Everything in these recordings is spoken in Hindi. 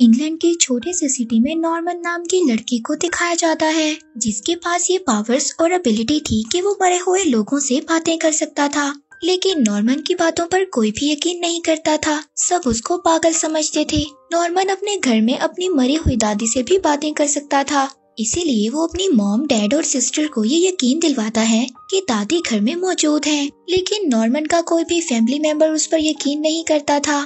इंग्लैंड के छोटे से सिटी में नॉर्मन नाम की लड़की को दिखाया जाता है जिसके पास ये पावर्स और एबिलिटी थी कि वो बड़े हुए लोगों से बातें कर सकता था लेकिन नॉर्मन की बातों पर कोई भी यकीन नहीं करता था सब उसको पागल समझते थे नॉर्मन अपने घर में अपनी मरी हुई दादी से भी बातें कर सकता था इसीलिए वो अपनी मॉम डैड और सिस्टर को ये यकीन दिलवाता है कि दादी घर में मौजूद हैं। लेकिन नॉर्मन का कोई भी फैमिली मेंबर उस पर यकीन नहीं करता था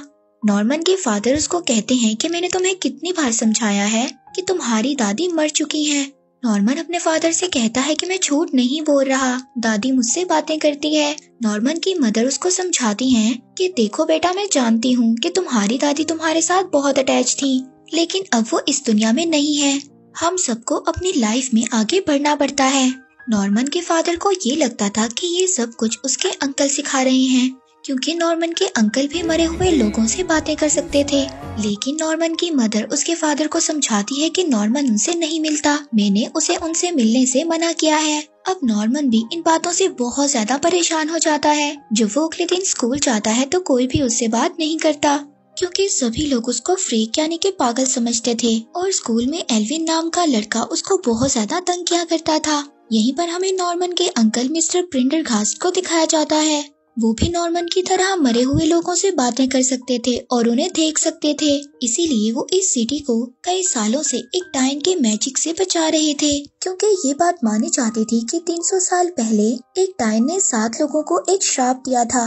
नॉर्मन के फादर उसको कहते हैं कि मैंने तुम्हें कितनी बार समझाया है कि तुम्हारी दादी मर चुकी है नॉर्मन अपने फादर से कहता है कि मैं झूठ नहीं बोल रहा दादी मुझसे बातें करती है नॉर्मन की मदर उसको समझाती हैं कि देखो बेटा मैं जानती हूँ कि तुम्हारी दादी तुम्हारे साथ बहुत अटैच थी लेकिन अब वो इस दुनिया में नहीं है हम सबको अपनी लाइफ में आगे बढ़ना पड़ता है नॉर्मन के फादर को ये लगता था कि ये सब कुछ उसके अंकल सिखा रहे हैं क्योंकि नॉर्मन के अंकल भी मरे हुए लोगों से बातें कर सकते थे लेकिन नॉर्मन की मदर उसके फादर को समझाती है कि नॉर्मन उनसे नहीं मिलता मैंने उसे उनसे मिलने से मना किया है अब नॉर्मन भी इन बातों से बहुत ज्यादा परेशान हो जाता है जब वो अगले दिन स्कूल जाता है तो कोई भी उससे बात नहीं करता क्योंकि सभी लोग उसको फ्रीक यानी के पागल समझते थे और स्कूल में एल्विन नाम का लड़का उसको बहुत ज्यादा तंग किया करता था यहीं पर हमें नॉर्मन के अंकल मिस्टर प्रिंडर घास को दिखाया जाता है वो भी नॉर्मन की तरह मरे हुए लोगों से बातें कर सकते थे और उन्हें देख सकते थे इसीलिए वो इस सिटी को कई सालों से एक टाइम के मैजिक से बचा रहे थे क्योंकि ये बात मानी जाती थी कि 300 साल पहले एक टाइन ने सात लोगों को एक श्राप दिया था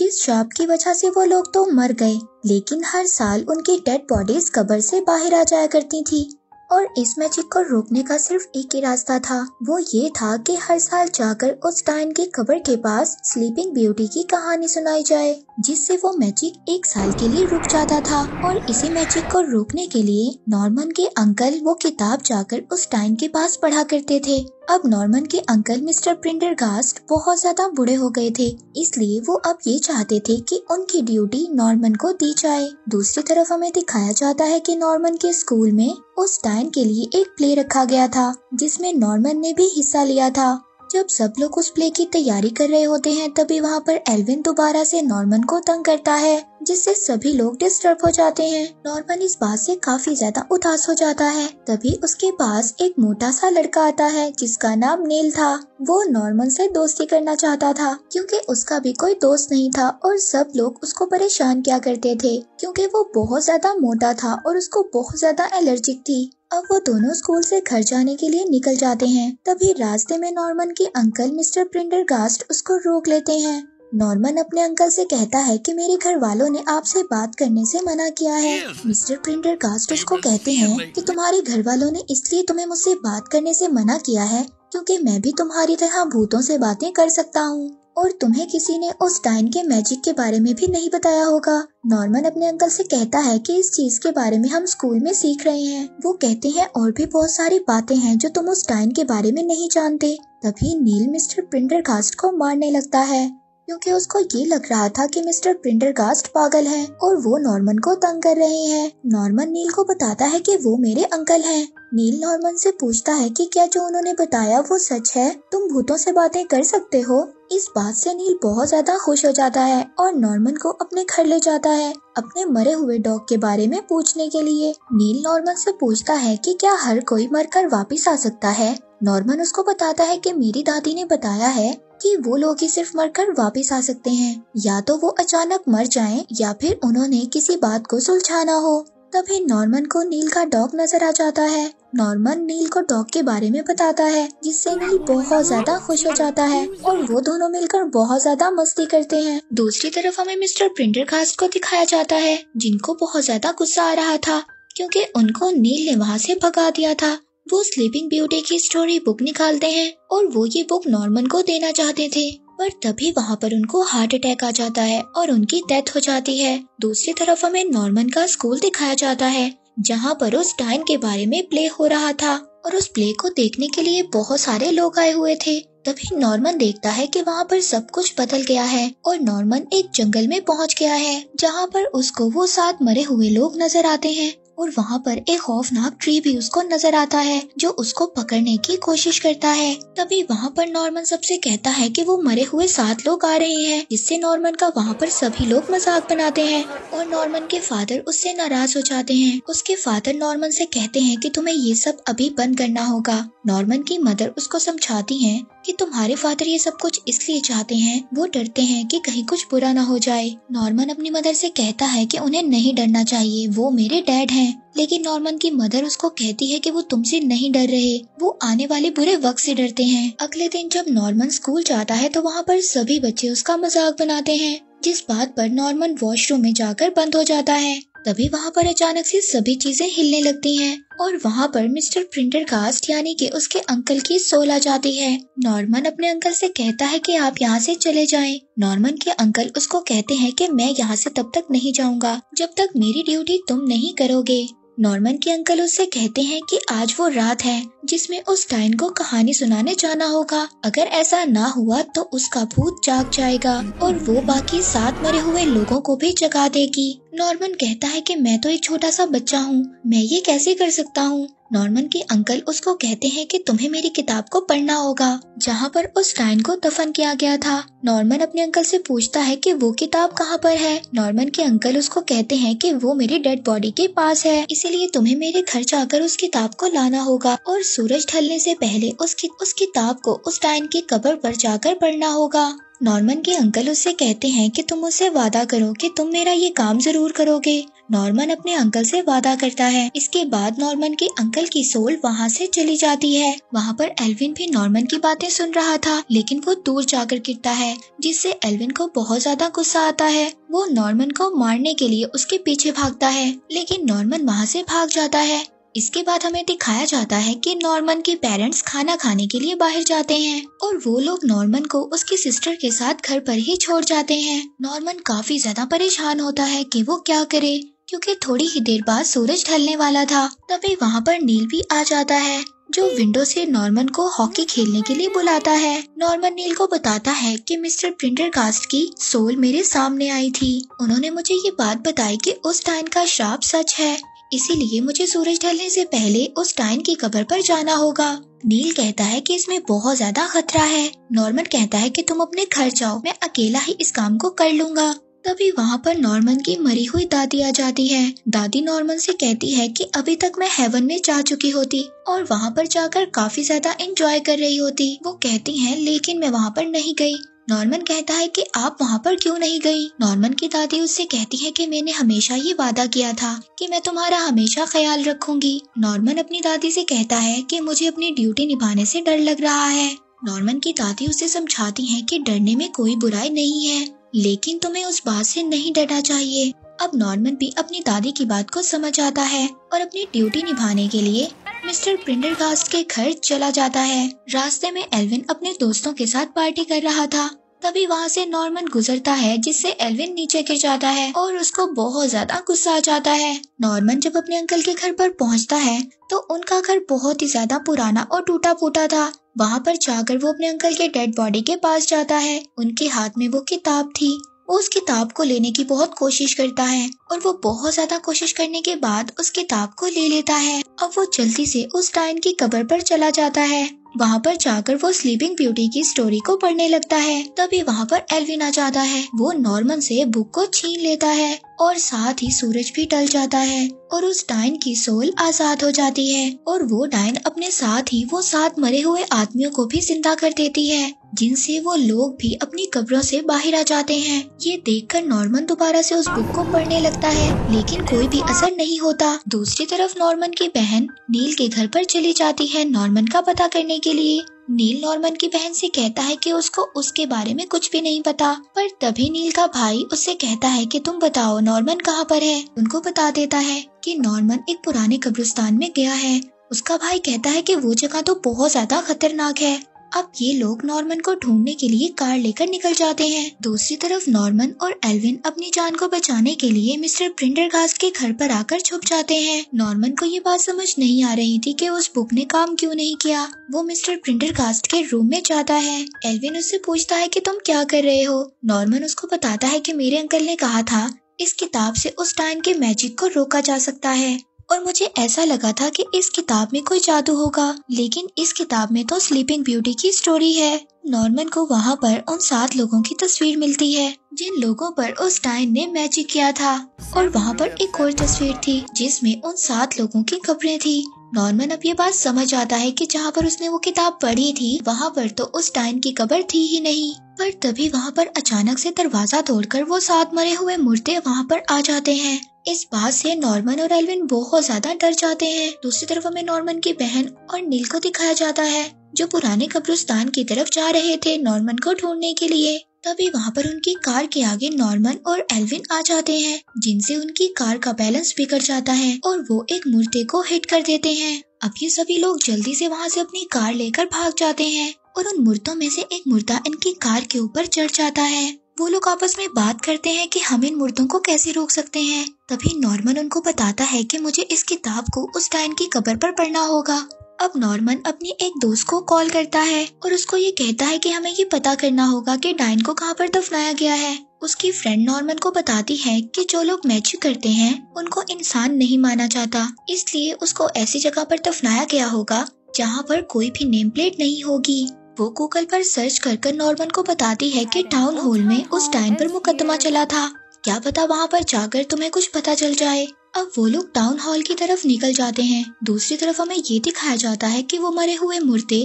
जिस श्राप की वजह से वो लोग तो मर गए लेकिन हर साल उनकी डेड बॉडीज कबर से बाहर आ जाया करती थी और इस मैजिक को रोकने का सिर्फ एक ही रास्ता था वो ये था कि हर साल जाकर उस डायन की कब्र के पास स्लीपिंग ब्यूटी की कहानी सुनाई जाए जिससे वो मैजिक एक साल के लिए रुक जाता था और इसी मैजिक को रोकने के लिए नॉर्मन के अंकल वो किताब जाकर उस टाइम के पास पढ़ा करते थे अब नॉर्मन के अंकल मिस्टर गास्ट बहुत ज्यादा बुढ़े हो गए थे इसलिए वो अब ये चाहते थे कि उनकी ड्यूटी नॉर्मन को दी जाए दूसरी तरफ हमें दिखाया जाता है कि नॉर्मन के स्कूल में उस टाइम के लिए एक प्ले रखा गया था जिसमें नॉर्मन ने भी हिस्सा लिया था जब सब लोग उस प्ले की तैयारी कर रहे होते हैं तभी वहाँ पर एल्विन दोबारा से नॉर्मन को तंग करता है जिससे सभी लोग डिस्टर्ब हो जाते हैं नॉर्मन इस बात से काफी ज्यादा उदास हो जाता है तभी उसके पास एक मोटा सा लड़का आता है जिसका नाम नील था वो नॉर्मन से दोस्ती करना चाहता था क्योंकि उसका भी कोई दोस्त नहीं था और सब लोग उसको परेशान क्या करते थे क्योंकि वो बहुत ज्यादा मोटा था और उसको बहुत ज्यादा एलर्जिक थी अब वो दोनों स्कूल से घर जाने के लिए निकल जाते हैं तभी रास्ते में नॉर्मन के अंकल मिस्टर गास्ट उसको रोक लेते हैं नॉर्मन अपने अंकल से कहता है कि मेरे घर वालों ने आपसे बात करने से मना किया है मिस्टर प्रिंटर कास्ट उसको कहते हैं कि तुम्हारे घर वालों ने इसलिए तुम्हें मुझसे बात करने से मना किया है क्योंकि मैं भी तुम्हारी तरह भूतों से बातें कर सकता हूँ और तुम्हें किसी ने उस डाइन के मैजिक के बारे में भी नहीं बताया होगा नॉर्मन अपने अंकल से कहता है कि इस चीज के बारे में हम स्कूल में सीख रहे हैं वो कहते हैं और भी बहुत सारी बातें हैं जो तुम उस डाइन के बारे में नहीं जानते तभी नील मिस्टर प्रिंटर कास्ट को मारने लगता है क्योंकि उसको ये लग रहा था कि मिस्टर प्रिंडरगास्ट पागल हैं और वो नॉर्मन को तंग कर रहे हैं नॉर्मन नील को बताता है कि वो मेरे अंकल हैं नील नॉर्मन से पूछता है कि क्या जो उन्होंने बताया वो सच है तुम भूतों से बातें कर सकते हो इस बात से नील बहुत ज्यादा खुश हो जाता है और नॉर्मन को अपने घर ले जाता है अपने मरे हुए डॉग के बारे में पूछने के लिए नील नॉर्मन से पूछता है कि क्या हर कोई मरकर वापस आ सकता है नॉर्मन उसको बताता है कि मेरी दादी ने बताया है कि वो लोग ही सिर्फ मरकर वापस आ सकते हैं या तो वो अचानक मर जाएं या फिर उन्होंने किसी बात को सुलझाना हो तभी नॉर्मन को नील का डॉग नजर आ जाता है नॉर्मन नील को डॉग के बारे में बताता है जिससे नील बहुत ज्यादा खुश हो जाता है और वो दोनों मिलकर बहुत ज्यादा मस्ती करते हैं दूसरी तरफ हमें मिस्टर प्रिंटर खास को दिखाया जाता है जिनको बहुत ज्यादा गुस्सा आ रहा था क्योंकि उनको नील ने वहाँ से भगा दिया था वो स्लीपिंग ब्यूटी की स्टोरी बुक निकालते हैं और वो ये बुक नॉर्मन को देना चाहते थे पर तभी वहाँ पर उनको हार्ट अटैक आ जाता है और उनकी डेथ हो जाती है दूसरी तरफ हमें नॉर्मन का स्कूल दिखाया जाता है जहाँ पर उस टाइम के बारे में प्ले हो रहा था और उस प्ले को देखने के लिए बहुत सारे लोग आए हुए थे तभी नॉर्मन देखता है कि वहाँ पर सब कुछ बदल गया है और नॉर्मन एक जंगल में पहुँच गया है जहाँ पर उसको वो सात मरे हुए लोग नजर आते हैं और वहाँ पर एक खौफनाक ट्री भी उसको नजर आता है जो उसको पकड़ने की कोशिश करता है तभी वहाँ पर नॉर्मन सबसे कहता है कि वो मरे हुए सात लोग आ रहे हैं जिससे नॉर्मन का वहाँ पर सभी लोग मजाक बनाते हैं और नॉर्मन के फादर उससे नाराज हो जाते हैं उसके फादर नॉर्मन से कहते हैं कि तुम्हें ये सब अभी बंद करना होगा नॉर्मन की मदर उसको समझाती है कि तुम्हारे फादर ये सब कुछ इसलिए चाहते हैं वो डरते हैं कि कहीं कुछ बुरा ना हो जाए नॉर्मन अपनी मदर से कहता है कि उन्हें नहीं डरना चाहिए वो मेरे डैड हैं लेकिन नॉर्मन की मदर उसको कहती है कि वो तुमसे नहीं डर रहे वो आने वाले बुरे वक्त से डरते हैं अगले दिन जब नॉर्मन स्कूल जाता है तो वहाँ पर सभी बच्चे उसका मजाक बनाते हैं जिस बात पर नॉर्मन वॉशरूम में जाकर बंद हो जाता है तभी वहाँ पर अचानक से सभी चीजें हिलने लगती हैं और वहाँ पर मिस्टर प्रिंटर कास्ट यानी कि उसके अंकल की सोल आ जाती है नॉर्मन अपने अंकल से कहता है कि आप यहाँ से चले जाएं। नॉर्मन के अंकल उसको कहते हैं कि मैं यहाँ से तब तक नहीं जाऊँगा जब तक मेरी ड्यूटी तुम नहीं करोगे नॉर्मन के अंकल उससे कहते हैं कि आज वो रात है जिसमें उस टाइन को कहानी सुनाने जाना होगा अगर ऐसा ना हुआ तो उसका भूत जाग जाएगा और वो बाकी सात मरे हुए लोगों को भी जगा देगी नॉर्मन कहता है कि मैं तो एक छोटा सा बच्चा हूँ मैं ये कैसे कर सकता हूँ नॉर्मन के अंकल उसको कहते हैं कि तुम्हें मेरी किताब को पढ़ना होगा जहाँ पर उस डायन को दफन किया गया था नॉर्मन अपने अंकल से पूछता है कि वो किताब कहाँ पर है नॉर्मन के अंकल उसको कहते हैं कि वो मेरे डेड बॉडी के पास है इसीलिए तुम्हें मेरे घर जाकर उस किताब को लाना होगा और सूरज ढलने से पहले उस, कि, उस किताब को उस डायन की कबर पर जाकर पढ़ना होगा नॉर्मन के अंकल उससे कहते हैं कि तुम उससे वादा करो कि तुम मेरा ये काम जरूर करोगे नॉर्मन अपने अंकल से वादा करता है इसके बाद नॉर्मन के अंकल की सोल वहाँ से चली जाती है वहाँ पर एल्विन भी नॉर्मन की बातें सुन रहा था लेकिन वो दूर जाकर गिरता है जिससे एल्विन को बहुत ज्यादा गुस्सा आता है वो नॉर्मन को मारने के लिए उसके पीछे भागता है लेकिन नॉर्मन वहाँ से भाग जाता है इसके बाद हमें दिखाया जाता है कि नॉर्मन के पेरेंट्स खाना खाने के लिए बाहर जाते हैं और वो लोग नॉर्मन को उसकी सिस्टर के साथ घर पर ही छोड़ जाते हैं नॉर्मन काफी ज्यादा परेशान होता है कि वो क्या करे क्योंकि थोड़ी ही देर बाद सूरज ढलने वाला था तभी वहाँ पर नील भी आ जाता है जो विंडो से नॉर्मन को हॉकी खेलने के लिए बुलाता है नॉर्मन नील को बताता है कि मिस्टर प्रिंटर कास्ट की सोल मेरे सामने आई थी उन्होंने मुझे ये बात बताई कि उस टाइम का श्राप सच है इसीलिए मुझे सूरज ढलने से पहले उस टाइन की कब्र पर जाना होगा नील कहता है कि इसमें बहुत ज्यादा खतरा है नॉर्मन कहता है कि तुम अपने घर जाओ मैं अकेला ही इस काम को कर लूंगा तभी वहाँ पर नॉर्मन की मरी हुई दादी आ जाती है दादी नॉर्मन से कहती है कि अभी तक मैं हेवन में जा चुकी होती और वहाँ पर जाकर काफी ज्यादा एंजॉय कर रही होती वो कहती हैं लेकिन मैं वहाँ पर नहीं गई नॉर्मन कहता है कि आप वहाँ पर क्यों नहीं गई नॉर्मन की दादी उससे कहती है कि मैंने हमेशा ये वादा किया था कि मैं तुम्हारा हमेशा ख्याल रखूंगी नॉर्मन अपनी दादी से कहता है कि मुझे अपनी ड्यूटी निभाने से डर लग रहा है नॉर्मन की दादी उसे समझाती है कि डरने में कोई बुराई नहीं है लेकिन तुम्हें उस बात से नहीं डरना चाहिए अब नॉर्मन भी अपनी दादी की बात को समझ आता है और अपनी ड्यूटी निभाने के लिए मिस्टर प्रिंडरगास्ट के घर चला जाता है रास्ते में एल्विन अपने दोस्तों के साथ पार्टी कर रहा था तभी वहाँ से नॉर्मन गुजरता है जिससे एल्विन नीचे गिर जाता है और उसको बहुत ज्यादा गुस्सा आ जाता है नॉर्मन जब अपने अंकल के घर पर पहुँचता है तो उनका घर बहुत ही ज्यादा पुराना और टूटा फूटा था वहाँ पर जाकर वो अपने अंकल के डेड बॉडी के पास जाता है उनके हाथ में वो किताब थी वो उस किताब को लेने की बहुत कोशिश करता है और वो बहुत ज्यादा कोशिश करने के बाद उस किताब को ले लेता है अब वो जल्दी से उस डायन की कबर पर चला जाता है वहाँ पर जाकर वो स्लीपिंग ब्यूटी की स्टोरी को पढ़ने लगता है तभी वहाँ पर एल्विन आ जाता है वो नॉर्मन से बुक को छीन लेता है और साथ ही सूरज भी टल जाता है और उस डाइन की सोल आजाद हो जाती है और वो डायन अपने साथ ही वो सात मरे हुए आदमियों को भी जिंदा कर देती है जिनसे वो लोग भी अपनी कब्रों से बाहर आ जाते हैं ये देखकर नॉर्मन दोबारा से उस बुक को पढ़ने लगता है लेकिन कोई भी असर नहीं होता दूसरी तरफ नॉर्मन की बहन नील के घर पर चली जाती है नॉर्मन का पता करने के लिए नील नॉर्मन की बहन से कहता है कि उसको उसके बारे में कुछ भी नहीं पता पर तभी नील का भाई उससे कहता है कि तुम बताओ नॉर्मन कहाँ पर है उनको बता देता है कि नॉर्मन एक पुराने कब्रिस्तान में गया है उसका भाई कहता है कि वो जगह तो बहुत ज्यादा खतरनाक है अब ये लोग नॉर्मन को ढूंढने के लिए कार लेकर निकल जाते हैं दूसरी तरफ नॉर्मन और एल्विन अपनी जान को बचाने के लिए मिस्टर प्रिंडरगास्ट के घर पर आकर छुप जाते हैं नॉर्मन को ये बात समझ नहीं आ रही थी कि उस बुक ने काम क्यों नहीं किया वो मिस्टर प्रिंडरगास्ट के रूम में जाता है एल्विन उससे पूछता है की तुम क्या कर रहे हो नॉर्मन उसको बताता है की मेरे अंकल ने कहा था इस किताब से उस टाइम के मैजिक को रोका जा सकता है और मुझे ऐसा लगा था कि इस किताब में कोई जादू होगा लेकिन इस किताब में तो स्लीपिंग ब्यूटी की स्टोरी है नॉर्मन को वहाँ पर उन सात लोगों की तस्वीर मिलती है जिन लोगों पर उस टाइम ने मैजिक किया था और वहाँ पर एक और तस्वीर थी जिसमें उन सात लोगों की कब्रें थी नॉर्मन अब ये बात समझ आता है कि जहाँ पर उसने वो किताब पढ़ी थी वहाँ पर तो उस टाइम की कबर थी ही नहीं पर तभी वहाँ पर अचानक से दरवाजा तोड़कर वो सात मरे हुए मुर्दे वहाँ पर आ जाते हैं इस बात से नॉर्मन और एल्विन बहुत ज्यादा डर जाते हैं दूसरी तरफ हमें नॉर्मन की बहन और नील को दिखाया जाता है जो पुराने कब्रिस्तान की तरफ जा रहे थे नॉर्मन को ढूंढने के लिए तभी वहाँ पर उनकी कार के आगे नॉर्मन और एल्विन आ जाते हैं जिनसे उनकी कार का बैलेंस बिगड़ जाता है और वो एक मुर्दे को हिट कर देते हैं अब ये सभी लोग जल्दी से वहाँ से अपनी कार लेकर भाग जाते हैं और उन मुर्दों में से एक मुर्दा इनकी कार के ऊपर चढ़ जाता है वो लोग आपस में बात करते हैं कि हम इन मुर्दों को कैसे रोक सकते हैं तभी नॉर्मन उनको बताता है कि मुझे इस किताब को उस टाइम की कबर पर पढ़ना होगा अब नॉर्मन अपने एक दोस्त को कॉल करता है और उसको ये कहता है कि हमें ये पता करना होगा कि डाइन को कहाँ पर दफनाया गया है उसकी फ्रेंड नॉर्मन को बताती है कि जो लोग मैजिक करते हैं उनको इंसान नहीं माना जाता इसलिए उसको ऐसी जगह पर दफनाया गया होगा जहाँ पर कोई भी नेम प्लेट नहीं होगी वो गूगल पर सर्च कर कर नॉर्मन को बताती है कि टाउन हॉल में उस डाइन पर मुकदमा चला था क्या पता वहाँ पर जाकर तुम्हें कुछ पता चल जाए अब वो लोग टाउन हॉल की तरफ निकल जाते हैं दूसरी तरफ हमें ये दिखाया जाता है कि वो मरे हुए मुर्दे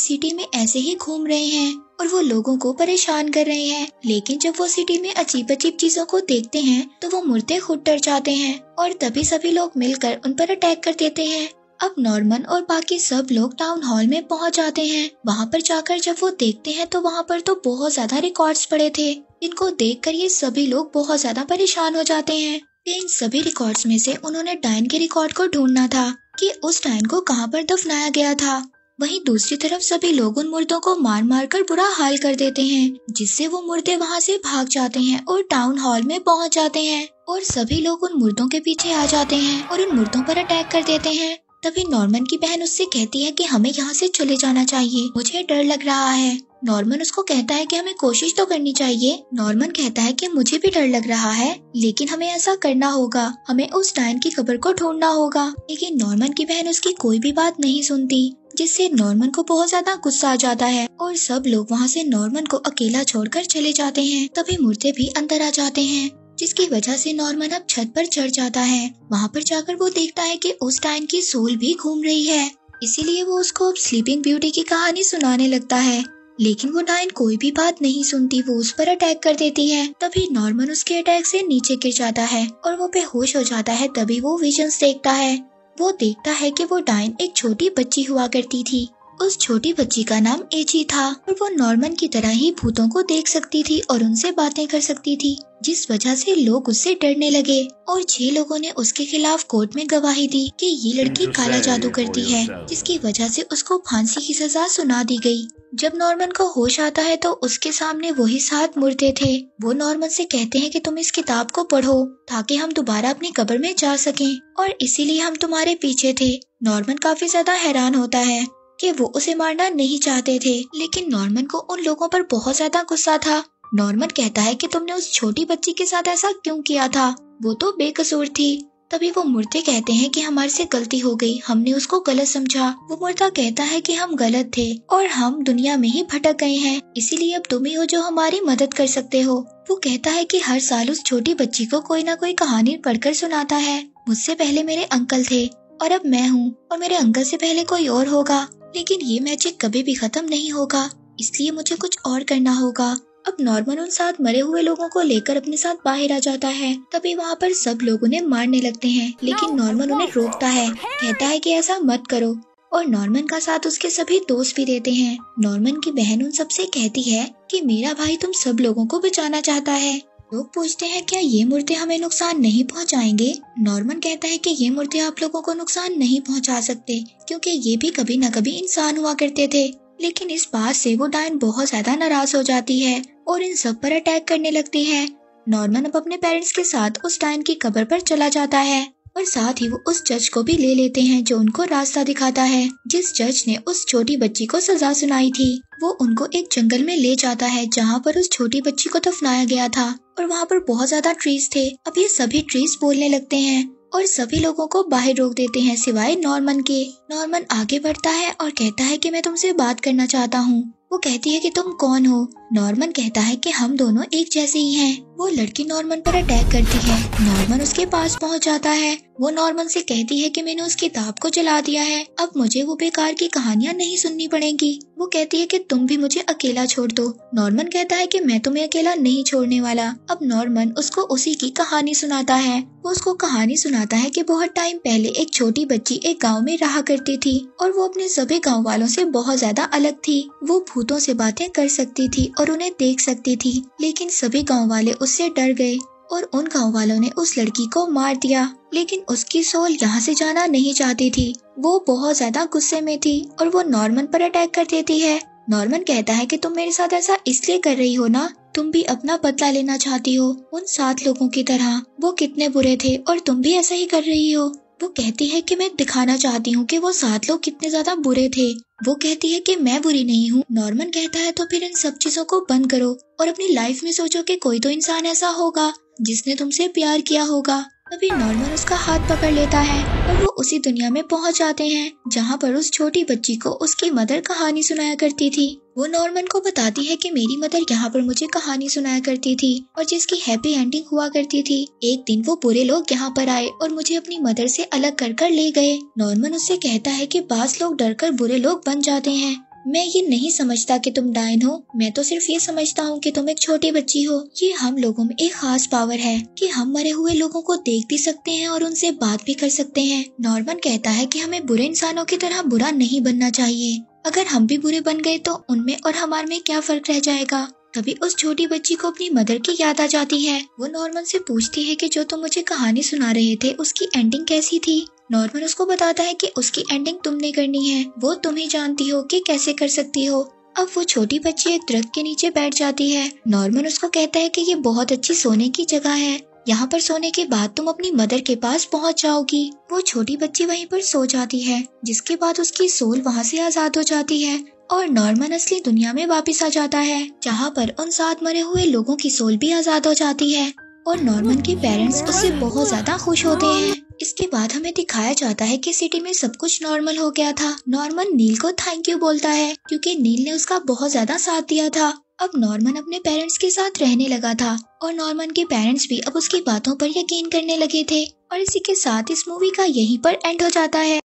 सिटी में ऐसे ही घूम रहे हैं और वो लोगों को परेशान कर रहे हैं लेकिन जब वो सिटी में अजीब अजीब चीजों को देखते हैं तो वो मुर्दे खुद डर जाते हैं और तभी सभी लोग मिलकर उन पर अटैक कर देते हैं अब नॉर्मन और बाकी सब लोग टाउन हॉल में पहुंच जाते हैं वहां पर जाकर जब वो देखते हैं तो वहां पर तो बहुत ज्यादा रिकॉर्ड्स पड़े थे इनको देखकर ये सभी लोग बहुत ज्यादा परेशान हो जाते हैं कि इन सभी रिकॉर्ड्स में से उन्होंने डायन के रिकॉर्ड को ढूंढना था कि उस डायन को कहां पर दफनाया गया था वहीं दूसरी तरफ सभी लोग उन मुर्दों को मार मार कर बुरा हाल कर देते हैं जिससे वो मुर्दे वहाँ से भाग जाते हैं और टाउन हॉल में पहुँच जाते हैं और सभी लोग उन मुर्दों के पीछे आ जाते हैं और उन मुर्दों पर अटैक कर देते हैं तभी नॉर्मन की बहन उससे कहती है कि हमें यहाँ से चले जाना चाहिए मुझे डर लग रहा है नॉर्मन उसको कहता है कि हमें कोशिश तो करनी चाहिए नॉर्मन कहता है कि मुझे भी डर लग रहा है लेकिन हमें ऐसा करना होगा हमें उस डायन की खबर को ढूंढना होगा लेकिन नॉर्मन की बहन उसकी कोई भी बात नहीं सुनती जिससे नॉर्मन को बहुत ज्यादा गुस्सा आ जाता है और सब लोग वहाँ से नॉर्मन को अकेला छोड़कर चले जाते हैं तभी मुर्दे भी अंदर आ जाते हैं जिसकी वजह से नॉर्मन अब छत पर चढ़ जाता है वहाँ पर जाकर वो देखता है कि उस टाइन की सोल भी घूम रही है इसीलिए वो उसको अब स्लीपिंग ब्यूटी की कहानी सुनाने लगता है लेकिन वो डायन कोई भी बात नहीं सुनती वो उस पर अटैक कर देती है तभी नॉर्मन उसके अटैक से नीचे गिर जाता है और वो बेहोश हो जाता है तभी वो विजन्स देखता है वो देखता है कि वो डाइन एक छोटी बच्ची हुआ करती थी उस छोटी बच्ची का नाम एची था और वो नॉर्मन की तरह ही भूतों को देख सकती थी और उनसे बातें कर सकती थी जिस वजह से लोग उससे डरने लगे और छह लोगों ने उसके खिलाफ कोर्ट में गवाही दी कि ये लड़की काला जादू करती है जिसकी वजह से उसको फांसी की सजा सुना दी गई जब नॉर्मन को होश आता है तो उसके सामने वही सात मुर्दे थे वो नॉर्मन से कहते हैं कि तुम इस किताब को पढ़ो ताकि हम दोबारा अपनी कब्र में जा सकें और इसीलिए हम तुम्हारे पीछे थे नॉर्मन काफी ज्यादा हैरान होता है कि वो उसे मारना नहीं चाहते थे लेकिन नॉर्मन को उन लोगों पर बहुत ज्यादा गुस्सा था नॉर्मन कहता है कि तुमने उस छोटी बच्ची के साथ ऐसा क्यों किया था वो तो बेकसूर थी तभी वो मुर्दे कहते हैं कि हमारे से गलती हो गई हमने उसको गलत समझा वो मुर्दा कहता है कि हम गलत थे और हम दुनिया में ही भटक गए हैं इसीलिए अब तुम ही हो जो हमारी मदद कर सकते हो वो कहता है कि हर साल उस छोटी बच्ची को कोई ना कोई कहानी पढ़कर सुनाता है मुझसे पहले मेरे अंकल थे और अब मैं हूँ और मेरे अंकल से पहले कोई और होगा लेकिन ये मैजिक कभी भी खत्म नहीं होगा इसलिए मुझे कुछ और करना होगा अब नॉर्मन उन साथ मरे हुए लोगों को लेकर अपने साथ बाहर आ जाता है तभी वहाँ पर सब लोग उन्हें मारने लगते हैं लेकिन नॉर्मन उन्हें रोकता है कहता है कि ऐसा मत करो और नॉर्मन का साथ उसके सभी दोस्त भी देते हैं नॉर्मन की बहन उन सबसे कहती है कि मेरा भाई तुम सब लोगों को बचाना चाहता है लोग पूछते हैं क्या ये मूर्ति हमें नुकसान नहीं पहुंचाएंगे? नॉर्मन कहता है कि ये मूर्ति आप लोगों को नुकसान नहीं पहुंचा सकते क्योंकि ये भी कभी न कभी इंसान हुआ करते थे लेकिन इस बात से वो डायन बहुत ज्यादा नाराज हो जाती है और इन सब पर अटैक करने लगती है नॉर्मन अब अपने पेरेंट्स के साथ उस डायन की कब्र पर चला जाता है और साथ ही वो उस जज को भी ले लेते हैं जो उनको रास्ता दिखाता है जिस जज ने उस छोटी बच्ची को सजा सुनाई थी वो उनको एक जंगल में ले जाता है जहाँ पर उस छोटी बच्ची को दफनाया गया था और वहाँ पर बहुत ज्यादा ट्रीज थे अब ये सभी ट्रीज बोलने लगते हैं और सभी लोगों को बाहर रोक देते हैं सिवाय नॉर्मन के नॉर्मन आगे बढ़ता है और कहता है कि मैं तुमसे बात करना चाहता हूँ वो कहती है कि तुम कौन हो नॉर्मन कहता है कि हम दोनों एक जैसे ही हैं। वो लड़की नॉर्मन पर अटैक करती है नॉर्मन उसके पास पहुंच जाता है वो नॉर्मन से कहती है कि मैंने उस किताब को जला दिया है अब मुझे वो बेकार की कहानियाँ नहीं सुननी पड़ेगी वो कहती है कि तुम भी मुझे अकेला छोड़ दो नॉर्मन कहता है कि मैं तुम्हें अकेला नहीं छोड़ने वाला अब नॉर्मन उसको उसी की कहानी सुनाता है वो उसको कहानी सुनाता है कि बहुत टाइम पहले एक छोटी बच्ची एक गाँव में रहा करती थी और वो अपने सभी गाँव वालों से बहुत ज्यादा अलग थी वो भूतों से बातें कर सकती थी और उन्हें देख सकती थी लेकिन सभी गाँव वाले उससे डर गए और उन गाँव वालों ने उस लड़की को मार दिया लेकिन उसकी सोल यहाँ से जाना नहीं चाहती थी वो बहुत ज्यादा गुस्से में थी और वो नॉर्मन पर अटैक कर देती है नॉर्मन कहता है कि तुम मेरे साथ ऐसा इसलिए कर रही हो ना तुम भी अपना बदला लेना चाहती हो उन सात लोगों की तरह वो कितने बुरे थे और तुम भी ऐसा ही कर रही हो वो कहती है कि मैं दिखाना चाहती हूँ कि वो सात लोग कितने ज्यादा बुरे थे वो कहती है कि मैं बुरी नहीं हूँ नॉर्मन कहता है तो फिर इन सब चीजों को बंद करो और अपनी लाइफ में सोचो कि कोई तो इंसान ऐसा होगा जिसने तुमसे प्यार किया होगा तभी नॉर्मन उसका हाथ पकड़ लेता है और वो उसी दुनिया में पहुंच जाते हैं जहाँ पर उस छोटी बच्ची को उसकी मदर कहानी सुनाया करती थी वो नॉर्मन को बताती है कि मेरी मदर यहाँ पर मुझे कहानी सुनाया करती थी और जिसकी हैप्पी एंडिंग हुआ करती थी एक दिन वो बुरे लोग यहाँ पर आए और मुझे अपनी मदर से अलग कर कर ले गए नॉर्मन उससे कहता है कि बास लोग डर कर बुरे लोग बन जाते हैं मैं ये नहीं समझता कि तुम डायन हो मैं तो सिर्फ ये समझता हूँ कि तुम एक छोटी बच्ची हो ये हम लोगों में एक खास पावर है कि हम मरे हुए लोगों को देख भी सकते हैं और उनसे बात भी कर सकते हैं नॉर्मन कहता है कि हमें बुरे इंसानों की तरह बुरा नहीं बनना चाहिए अगर हम भी बुरे बन गए तो उनमें और हमारे में क्या फर्क रह जाएगा तभी उस छोटी बच्ची को अपनी मदर की याद आ जाती है वो नॉर्मन से पूछती है कि जो तुम मुझे कहानी सुना रहे थे उसकी एंडिंग कैसी थी नॉर्मन उसको बताता है कि उसकी एंडिंग तुमने करनी है वो तुम्हें जानती हो कि कैसे कर सकती हो अब वो छोटी बच्ची एक दरख्त के नीचे बैठ जाती है नॉर्मन उसको कहता है की ये बहुत अच्छी सोने की जगह है यहाँ पर सोने के बाद तुम अपनी मदर के पास पहुँच जाओगी वो छोटी बच्ची वहीं पर सो जाती है जिसके बाद उसकी सोल वहाँ से आजाद हो जाती है और नॉर्मन असली दुनिया में वापस आ जाता है जहाँ पर उन सात मरे हुए लोगों की सोल भी आज़ाद हो जाती है और नॉर्मन के पेरेंट्स उससे बहुत ज़्यादा खुश होते हैं इसके बाद हमें दिखाया जाता है कि सिटी में सब कुछ नॉर्मल हो गया था नॉर्मन नील को थैंक यू बोलता है क्योंकि नील ने उसका बहुत ज़्यादा साथ दिया था अब नॉर्मन अपने पेरेंट्स के साथ रहने लगा था और नॉर्मन के पेरेंट्स भी अब उसकी बातों पर यकीन करने लगे थे और इसी के साथ इस मूवी का यहीं पर एंड हो जाता है